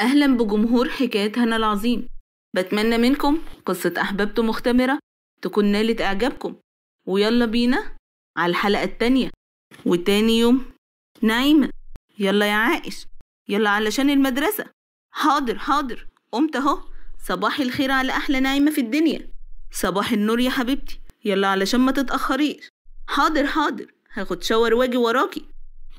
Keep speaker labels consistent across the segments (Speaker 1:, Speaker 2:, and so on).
Speaker 1: أهلا بجمهور حكاية هنا العظيم بتمنى منكم قصة أحبابته مختمرة تكون نالت إعجابكم ويلا بينا على الحلقة التانية وتاني يوم نعيمة يلا يا عائش يلا علشان المدرسة حاضر حاضر قمت أهو صباح الخير على أحلى نعيمة في الدنيا صباح النور يا حبيبتي يلا علشان ما تتأخريش حاضر حاضر هاخد شاور واجي وراكي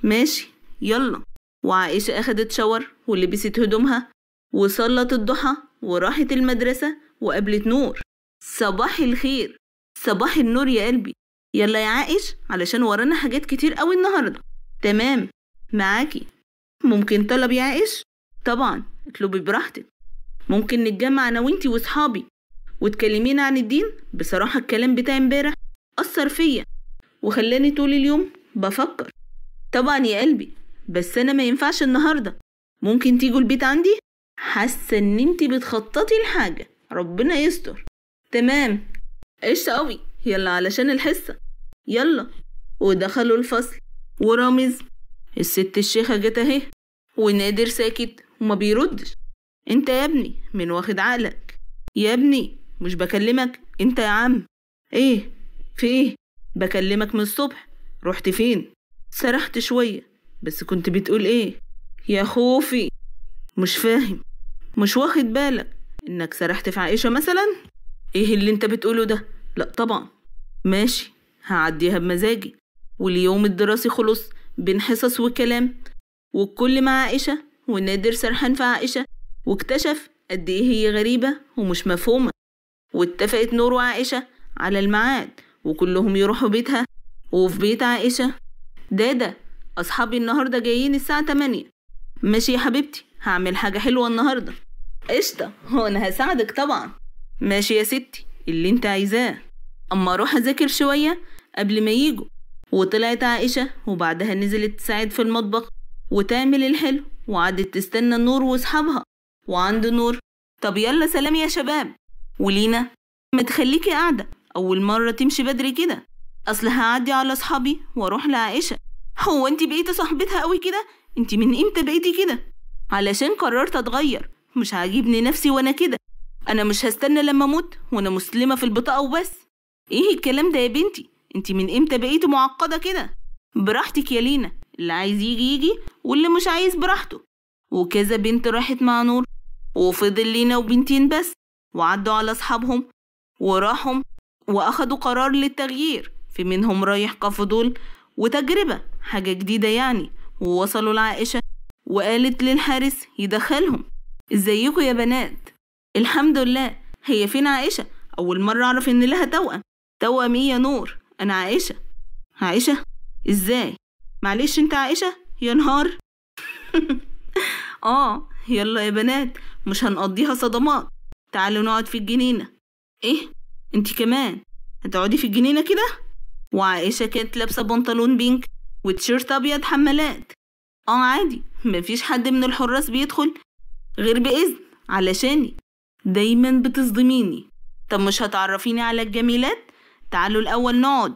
Speaker 1: ماشي يلا وعائشة أخدت شاور ولبست هدومها وصلت الضحى وراحت المدرسة وقابلت نور صباح الخير صباح النور يا قلبي يلا يا عائش علشان ورانا حاجات كتير قوي النهاردة تمام معاكي ممكن طلب يا عائش طبعا اطلبي براحتك ممكن نتجمع انا وانتي واصحابي وتكلمينا عن الدين بصراحة الكلام بتاع امبارح أثر فيا وخلاني طول اليوم بفكر طبعا يا قلبي بس أنا ما ينفعش النهاردة ممكن تيجوا البيت عندي حاسة إن أنتي بتخططي لحاجة ربنا يستر تمام قشطة قوي يلا علشان الحصة يلا ودخلوا الفصل ورامز الست الشيخة جت اهي ونادر ساكت وما بيردش انت يا ابني من واخد عقلك يا ابني مش بكلمك انت يا عم ايه في ايه بكلمك من الصبح رحت فين سرحت شوية بس كنت بتقول ايه يا خوفي مش فاهم مش واخد بالك انك سرحت في عائشة مثلا ايه اللي انت بتقوله ده لا طبعا ماشي هعديها بمزاجي واليوم الدراسي خلص بين حصص وكلام والكل مع عائشة ونادر سرحان في عائشة واكتشف قد ايه هي غريبة ومش مفهومة واتفقت نور وعائشة على الميعاد وكلهم يروحوا بيتها وفي بيت عائشة دادا أصحابي النهاردة جايين الساعة 8 ماشي يا حبيبتي هعمل حاجة حلوة النهاردة قشطة هو أنا هساعدك طبعا ماشي يا ستي اللي انت عايزاه أما أروح أذاكر شوية قبل ما يجوا وطلعت عائشة وبعدها نزلت تساعد في المطبخ وتعمل الحلو وقعدت تستنى نور وأصحابها وعند نور طب يلا سلام يا شباب ولينا ما تخليكي قاعدة أول مرة تمشي بدري كده أصل هعدي على أصحابي وأروح لعائشة هو انت بقيتي صاحبتها قوي كده انت من امتى بقيتي كده علشان قررت اتغير مش عاجبني نفسي وانا كده انا مش هستنى لما اموت وانا مسلمه في البطاقه وبس ايه الكلام ده يا بنتي انت من امتى بقيتي معقده كده براحتك يا لينا اللي عايز يجي يجي واللي مش عايز براحته وكذا بنت راحت مع نور وفضل لينا وبنتين بس وعدوا على أصحابهم وراحهم وأخدوا قرار للتغيير في منهم رايح كفضول وتجربة حاجة جديدة يعني ووصلوا لعائشة وقالت للحارس يدخلهم ازيكوا يا بنات الحمد لله هي فين عائشة أول مرة أعرف إن لها توأم توأم إيه يا نور أنا عائشة عائشة إزاي معلش أنت عائشة يا نهار آه يلا يا بنات مش هنقضيها صدمات تعالوا نقعد في الجنينة إيه أنت كمان هتقعدي في الجنينة كده وعائشة كانت لابسة بنطلون بينك وتيشيرت أبيض حمالات اه عادي مفيش حد من الحراس بيدخل غير بإذن علشاني دايما بتصدميني طب مش هتعرفيني على الجميلات تعالوا الأول نقعد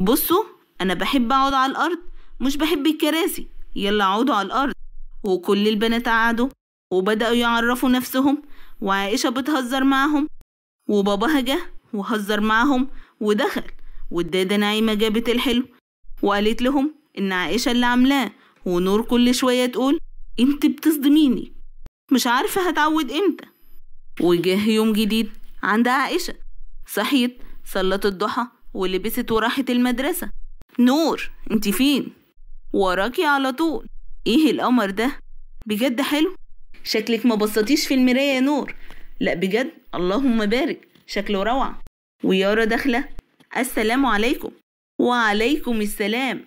Speaker 1: بصوا أنا بحب أقعد على الأرض مش بحب الكراسي يلا اقعدوا على الأرض وكل البنات قعدوا وبدأوا يعرفوا نفسهم وعائشة بتهزر معهم وباباها جه وهزر معهم ودخل والدادة نايمة جابت الحلو وقالت لهم إن عائشة اللي عاملاه ونور كل شوية تقول انت بتصدميني مش عارفة هتعود امتى وجه يوم جديد عند عائشة صحيت صلت الضحى ولبست وراحت المدرسة نور انت فين وراكي على طول ايه القمر ده بجد حلو شكلك ما بصتيش في المراية يا نور لا بجد اللهم بارك شكله روعة ويارا داخلة السلام عليكم وعليكم السلام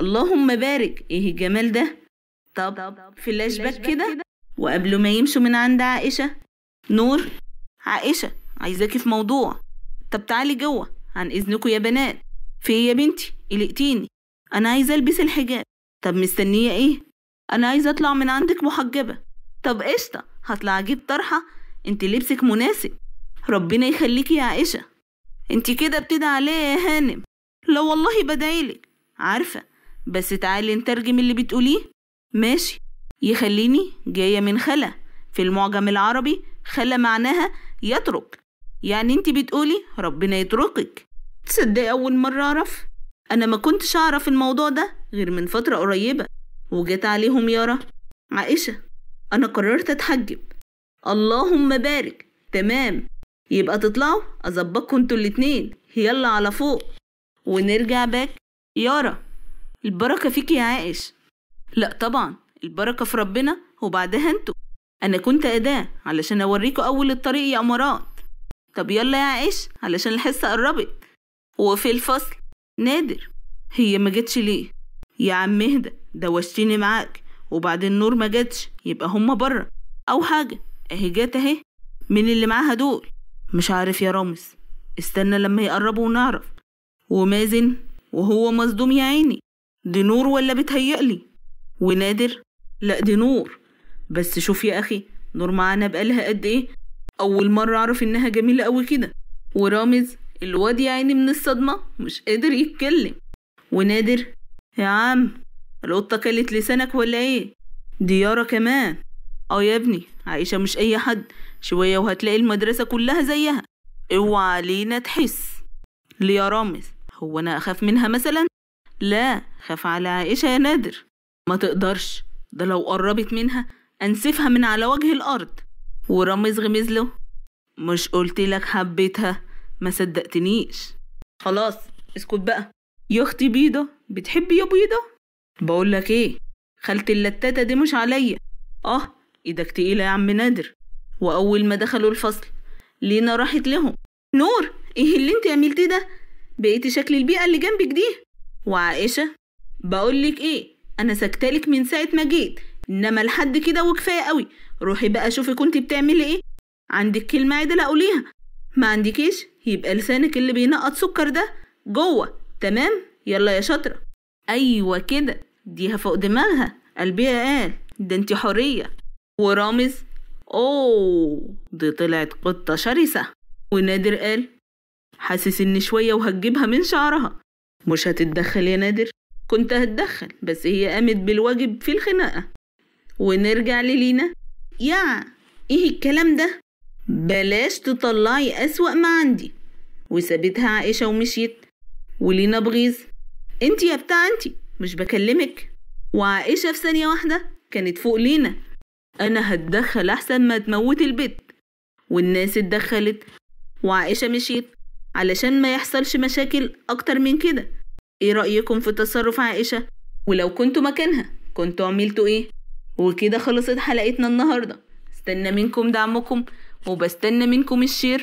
Speaker 1: اللهم بارك ايه الجمال ده طب فلاش باك كده وقبل ما يمشوا من عند عائشة نور عائشة عايزاكي في موضوع طب تعالي جوه عن اذنكم يا بنات في إيه يا بنتي قلقتيني انا عايزه البس الحجاب طب مستنيه ايه انا عايزه اطلع من عندك محجبه طب قشطه هطلع اجيب طرحه انت لبسك مناسب ربنا يخليكي يا عائشه انت كده بتدعي عليا يا هانم لا والله بدعيلك عارفة بس تعالي نترجم اللي بتقوليه ماشي يخليني جاية من خلا في المعجم العربي خلا معناها يترك يعني انت بتقولي ربنا يتركك تصدقي أول مرة أعرف أنا ما كنتش أعرف الموضوع ده غير من فترة قريبة وجت عليهم يارا عائشة أنا قررت أتحجب اللهم بارك تمام يبقى تطلعوا اظبطكم انتوا الاتنين يلا على فوق ونرجع باك يارا البركه فيك يا عائش لا طبعا البركه في ربنا وبعدها انتوا انا كنت اداه علشان اوريكوا اول الطريق يا امارات طب يلا يا عائش علشان الحصه قربت وفي الفصل نادر هي ما جتش ليه يا عم اهدى دوشتيني معاك وبعدين نور ما جتش يبقى هما بره او حاجه اهي جات اهي مين اللي معاها دول مش عارف يا رامز استنى لما يقربوا ونعرف ومازن وهو مصدوم يا عيني دي نور ولا بتهيألي ونادر لا دي نور بس شوف يا أخي نور معانا بقالها قد إيه أول مرة أعرف إنها جميلة أوي كده ورامز الواد يا عيني من الصدمة مش قادر يتكلم ونادر يا عم القطة كلت لسانك ولا إيه ديارة كمان اه يا ابني عايشة مش أي حد شوية وهتلاقي المدرسة كلها زيها اوعى علينا تحس ليا رامز هو أنا أخاف منها مثلا؟ لا خاف على عائشة يا نادر ما تقدرش ده لو قربت منها أنسفها من على وجه الأرض ورامز غمز له مش قلت لك حبيتها ما صدقتنيش خلاص اسكت بقى يا اختي بيضة بتحبي يا بيضة بقول لك ايه خلت اللتاتة دي مش عليا اه ايدك تقيلة يا عم نادر وأول ما دخلوا الفصل لينا راحت لهم نور إيه اللي أنت عملتيه ده؟ بقيتي شكل البيئة اللي جنبك دي وعائشة بقولك إيه أنا سكتلك من ساعة ما جيت إنما لحد كده وكفاية قوي روحي بقى شوفي كنت بتعملي إيه عندك كلمة عدلة أقوليها ما عندكيش يبقى لسانك اللي بينقط سكر ده جوه تمام يلا يا شاطرة أيوة كده ديها فوق دماغها قلبيها قال ده انت حرية ورامز أوه دي طلعت قطة شرسة ونادر قال حاسس إن شوية وهتجيبها من شعرها مش هتتدخل يا نادر كنت هتدخل بس هي قامت بالواجب في الخناقة ونرجع للينا يا إيه الكلام ده بلاش تطلعي أسوأ ما عندي وسابتها عائشة ومشيت ولينا بغيظ انت يا بتاع انت مش بكلمك وعائشة في ثانية واحدة كانت فوق لينا أنا هتدخل أحسن ما تموت البيت والناس اتدخلت وعائشة مشيت علشان ما يحصلش مشاكل أكتر من كده إيه رأيكم في تصرف عائشة؟ ولو كنتوا مكانها كنتوا عملتوا إيه؟ وكده خلصت حلقتنا النهاردة استنى منكم دعمكم وبستنى منكم الشير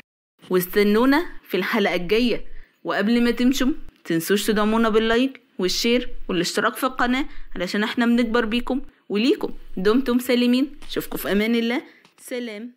Speaker 1: واستنونا في الحلقة الجاية وقبل ما تمشوا تنسوش تدعمونا باللايك والشير والاشتراك في القناة علشان احنا بنكبر بيكم وليكم دمتم سالمين اشوفكم في امان الله سلام